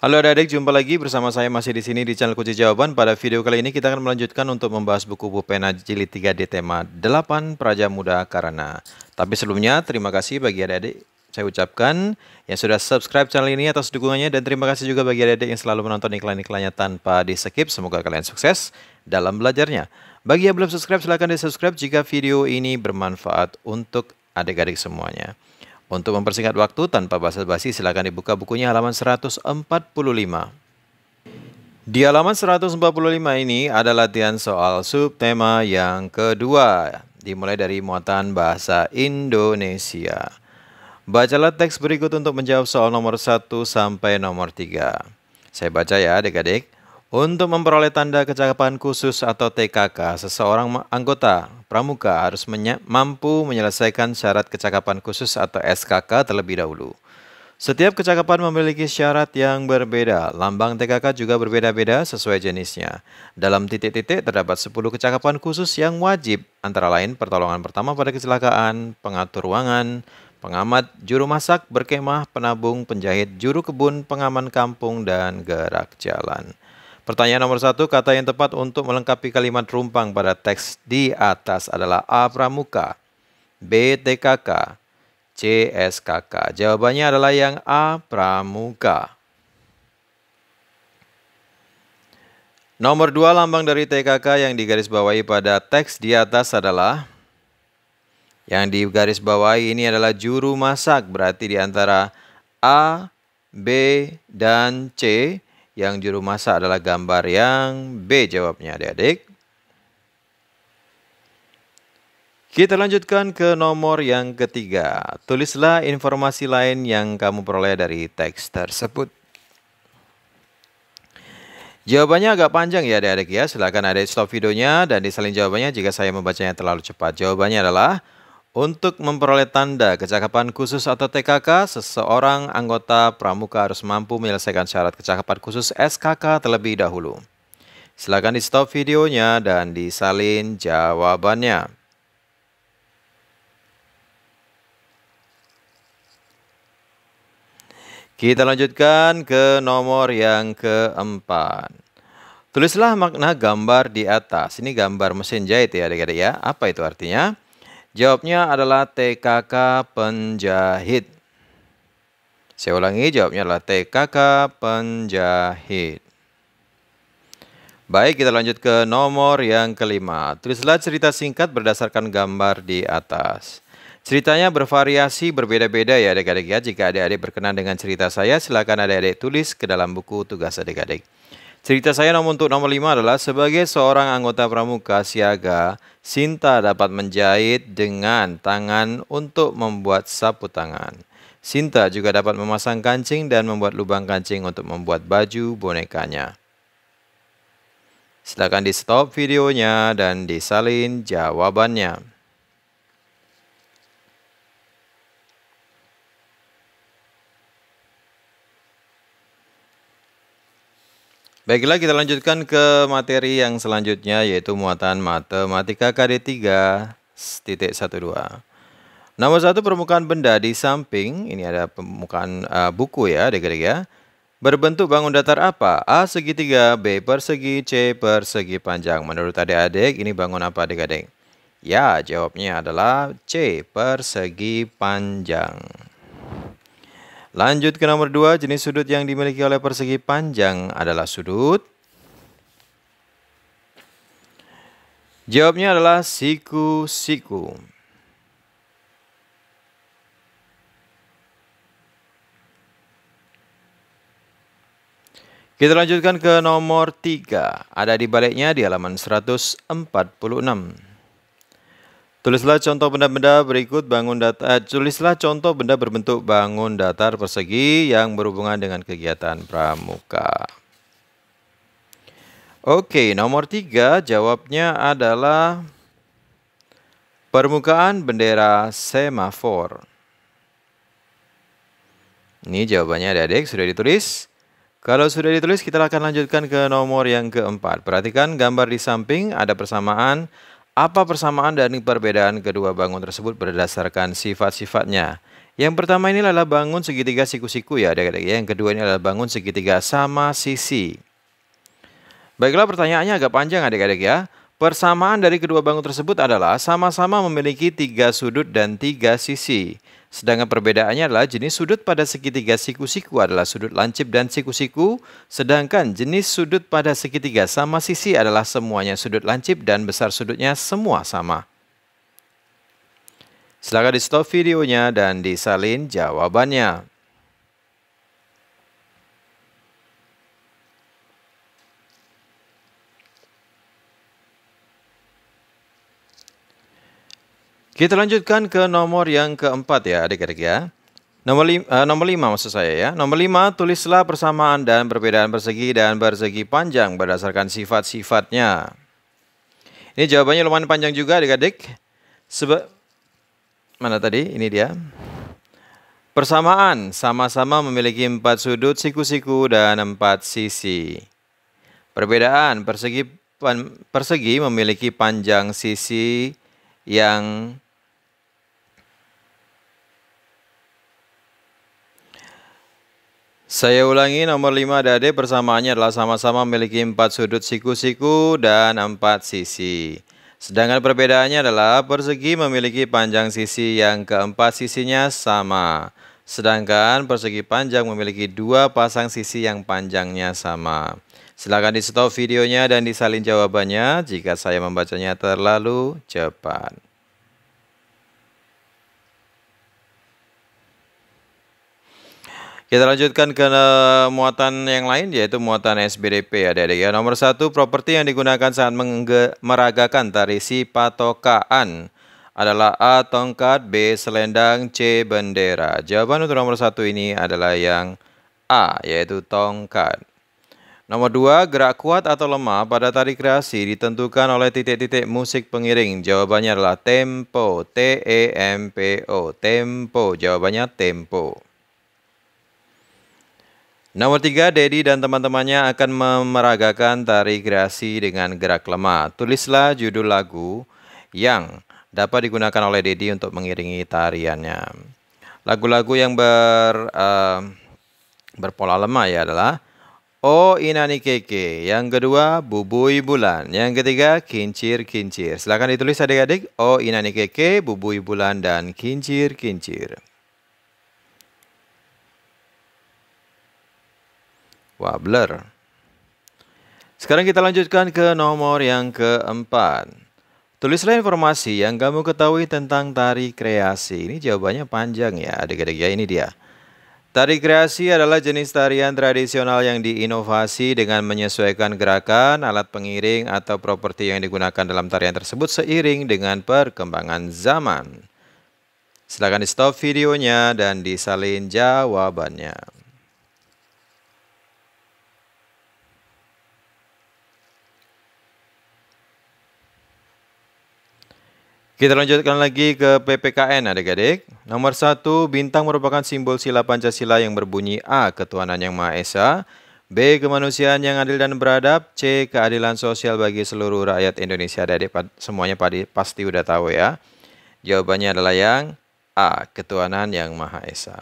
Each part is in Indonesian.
Halo adik-adik, jumpa lagi bersama saya masih di sini di channel Kunci Jawaban. Pada video kali ini kita akan melanjutkan untuk membahas buku Pena Jilid 3D tema 8 Praja Muda Karana. Tapi sebelumnya terima kasih bagi adik-adik saya ucapkan yang sudah subscribe channel ini atas dukungannya dan terima kasih juga bagi adik-adik yang selalu menonton iklan-iklannya tanpa di skip. Semoga kalian sukses dalam belajarnya. Bagi yang belum subscribe silahkan di subscribe jika video ini bermanfaat untuk adik-adik semuanya. Untuk mempersingkat waktu tanpa basa-basi silakan dibuka bukunya halaman 145. Di halaman 145 ini ada latihan soal subtema yang kedua, dimulai dari muatan bahasa Indonesia. Bacalah teks berikut untuk menjawab soal nomor 1 sampai nomor 3. Saya baca ya adik-adik. Untuk memperoleh tanda kecakapan khusus atau TKK, seseorang anggota pramuka harus menye mampu menyelesaikan syarat kecakapan khusus atau SKK terlebih dahulu. Setiap kecakapan memiliki syarat yang berbeda. Lambang TKK juga berbeda-beda sesuai jenisnya. Dalam titik-titik terdapat 10 kecakapan khusus yang wajib, antara lain pertolongan pertama pada kecelakaan, pengatur ruangan, pengamat, juru masak, berkemah, penabung, penjahit, juru kebun, pengaman kampung, dan gerak jalan. Pertanyaan nomor satu, kata yang tepat untuk melengkapi kalimat rumpang pada teks di atas adalah A. Pramuka, B. TKK, C. SKK. Jawabannya adalah yang A. Pramuka. Nomor dua lambang dari TKK yang digarisbawahi pada teks di atas adalah yang digarisbawahi ini adalah juru masak berarti di antara A, B, dan C yang juru masak adalah gambar yang B jawabnya adik-adik. Kita lanjutkan ke nomor yang ketiga. Tulislah informasi lain yang kamu peroleh dari teks tersebut. Jawabannya agak panjang ya adik-adik ya. Silahkan adik stop videonya dan disalin jawabannya jika saya membacanya terlalu cepat. Jawabannya adalah untuk memperoleh tanda kecakapan khusus atau TKK, seseorang anggota pramuka harus mampu menyelesaikan syarat kecakapan khusus SKK terlebih dahulu. Silakan di stop videonya dan disalin jawabannya. Kita lanjutkan ke nomor yang keempat. Tulislah makna gambar di atas. Ini gambar mesin jahit ya adik-adik ya. Apa itu artinya? Jawabnya adalah TKK penjahit. Saya ulangi, jawabnya adalah TKK penjahit. Baik, kita lanjut ke nomor yang kelima. Tulislah cerita singkat berdasarkan gambar di atas. Ceritanya bervariasi, berbeda-beda ya adik-adik ya. Jika adik-adik berkenan dengan cerita saya, silakan adik-adik tulis ke dalam buku tugas adik-adik. Cerita saya nomor untuk nomor 5 adalah sebagai seorang anggota pramuka siaga, Sinta dapat menjahit dengan tangan untuk membuat sapu tangan. Sinta juga dapat memasang kancing dan membuat lubang kancing untuk membuat baju bonekanya. Silakan di stop videonya dan disalin jawabannya. Baiklah kita lanjutkan ke materi yang selanjutnya yaitu muatan matematika KD 3.12. Nomor satu permukaan benda di samping, ini ada permukaan uh, buku ya adik-adik ya. Berbentuk bangun datar apa? A segitiga, B persegi, C persegi panjang. Menurut adik-adik ini bangun apa adik-adik? Ya, jawabnya adalah C persegi panjang. Lanjut ke nomor 2, jenis sudut yang dimiliki oleh persegi panjang adalah sudut. Jawabnya adalah siku-siku. Kita lanjutkan ke nomor 3. Ada di baliknya di halaman 146. Tulislah contoh benda-benda berikut bangun datar. Eh, tulislah contoh benda berbentuk bangun datar persegi yang berhubungan dengan kegiatan pramuka. Oke, nomor tiga jawabnya adalah permukaan bendera semafor. Ini jawabannya adik-adik sudah ditulis. Kalau sudah ditulis kita akan lanjutkan ke nomor yang keempat. Perhatikan gambar di samping ada persamaan apa persamaan dan perbedaan kedua bangun tersebut berdasarkan sifat-sifatnya? Yang pertama ini adalah bangun segitiga siku-siku ya adik-adik ya. Yang kedua ini adalah bangun segitiga sama sisi. Baiklah pertanyaannya agak panjang adik-adik ya. Persamaan dari kedua bangun tersebut adalah sama-sama memiliki tiga sudut dan tiga sisi. Sedangkan perbedaannya adalah jenis sudut pada segitiga siku-siku adalah sudut lancip dan siku-siku, sedangkan jenis sudut pada segitiga sama sisi adalah semuanya sudut lancip dan besar sudutnya semua sama. Silahkan di stop videonya dan disalin jawabannya. Kita lanjutkan ke nomor yang keempat ya adik-adik ya. Nomor lima, uh, eh, nomor lima maksud saya ya. Nomor lima, tulislah persamaan dan perbedaan persegi dan persegi panjang berdasarkan sifat-sifatnya. Ini jawabannya lumayan panjang juga adik-adik. Sebe mana tadi? Ini dia. Persamaan sama-sama memiliki empat sudut siku-siku dan empat sisi. Perbedaan persegi persegi memiliki panjang sisi yang Saya ulangi nomor 5 dari persamaannya adalah sama-sama memiliki 4 sudut siku-siku dan 4 sisi. Sedangkan perbedaannya adalah persegi memiliki panjang sisi yang keempat sisinya sama. Sedangkan persegi panjang memiliki dua pasang sisi yang panjangnya sama. Silahkan di stop videonya dan disalin jawabannya jika saya membacanya terlalu cepat. Kita lanjutkan ke eh, muatan yang lain yaitu muatan SBDP adik-adik ya, ya. Nomor satu, properti yang digunakan saat meragakan tarisi patokaan adalah A. Tongkat, B. Selendang, C. Bendera. Jawaban untuk nomor satu ini adalah yang A yaitu tongkat. Nomor dua, gerak kuat atau lemah pada tari kreasi ditentukan oleh titik-titik musik pengiring. Jawabannya adalah tempo, T-E-M-P-O, tempo. Jawabannya tempo. Nomor tiga, Dedi dan teman-temannya akan memeragakan tari kreasi dengan gerak lemah. Tulislah judul lagu yang dapat digunakan oleh Dedi untuk mengiringi tariannya. Lagu-lagu yang ber uh, berpola lemah ya adalah O Inani Keke, yang kedua Bubui Bulan, yang ketiga Kincir Kincir. Silakan ditulis adik-adik O Inani Keke, Bubui Bulan dan Kincir Kincir. Wabler. Sekarang kita lanjutkan ke nomor yang keempat. Tulislah informasi yang kamu ketahui tentang tari kreasi. Ini jawabannya panjang ya, adik-adik ya, ini dia. Tari kreasi adalah jenis tarian tradisional yang diinovasi dengan menyesuaikan gerakan, alat pengiring, atau properti yang digunakan dalam tarian tersebut seiring dengan perkembangan zaman. Silahkan di stop videonya dan disalin jawabannya. Kita lanjutkan lagi ke PPKN adik-adik. Nomor satu, bintang merupakan simbol sila Pancasila yang berbunyi A. Ketuhanan Yang Maha Esa. B. Kemanusiaan yang adil dan beradab. C. Keadilan sosial bagi seluruh rakyat Indonesia. Adik-adik semuanya pasti udah tahu ya. Jawabannya adalah yang A. Ketuhanan Yang Maha Esa.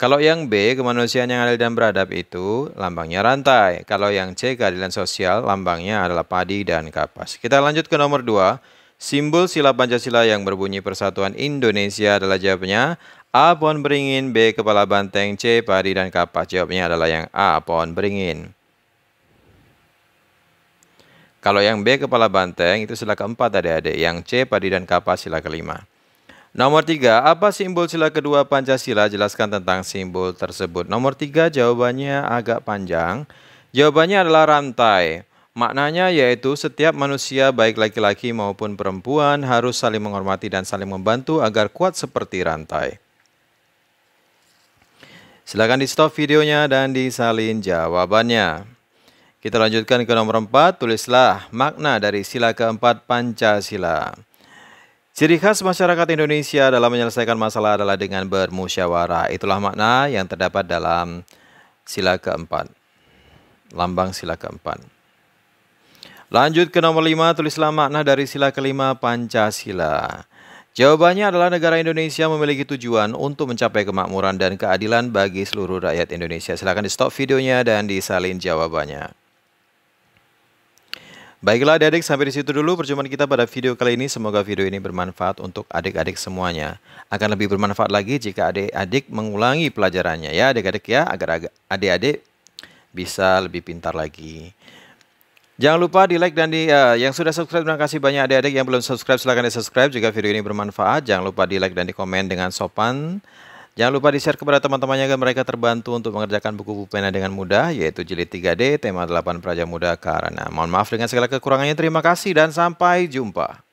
Kalau yang B, kemanusiaan yang adil dan beradab itu lambangnya rantai. Kalau yang C, keadilan sosial, lambangnya adalah padi dan kapas. Kita lanjut ke nomor 2. Simbol sila Pancasila yang berbunyi Persatuan Indonesia adalah jawabnya A. Pohon beringin, B. Kepala banteng, C. Padi dan kapas. Jawabnya adalah yang A. Pohon beringin. Kalau yang B. Kepala banteng itu sila keempat adik-adik. Yang C. Padi dan kapas sila kelima. Nomor tiga, apa simbol sila kedua Pancasila? Jelaskan tentang simbol tersebut. Nomor tiga, jawabannya agak panjang. Jawabannya adalah rantai. Maknanya yaitu setiap manusia baik laki-laki maupun perempuan harus saling menghormati dan saling membantu agar kuat seperti rantai. Silakan di stop videonya dan disalin jawabannya. Kita lanjutkan ke nomor 4, tulislah makna dari sila keempat Pancasila. Ciri khas masyarakat Indonesia dalam menyelesaikan masalah adalah dengan bermusyawarah. Itulah makna yang terdapat dalam sila keempat. Lambang sila keempat. Lanjut ke nomor 5, tulislah makna dari sila kelima Pancasila. Jawabannya adalah negara Indonesia memiliki tujuan untuk mencapai kemakmuran dan keadilan bagi seluruh rakyat Indonesia. Silahkan di stop videonya dan disalin jawabannya. Baiklah adik-adik sampai di situ dulu perjumpaan kita pada video kali ini. Semoga video ini bermanfaat untuk adik-adik semuanya. Akan lebih bermanfaat lagi jika adik-adik mengulangi pelajarannya ya adik-adik ya agar adik-adik bisa lebih pintar lagi. Jangan lupa di like dan di uh, yang sudah subscribe terima kasih banyak adik-adik yang belum subscribe silahkan di subscribe jika video ini bermanfaat. Jangan lupa di like dan di komen dengan sopan. Jangan lupa di-share kepada teman-temannya agar mereka terbantu untuk mengerjakan buku pena dengan mudah yaitu jilid 3D tema 8 Praja Muda Karena. Mohon maaf dengan segala kekurangannya. Terima kasih dan sampai jumpa.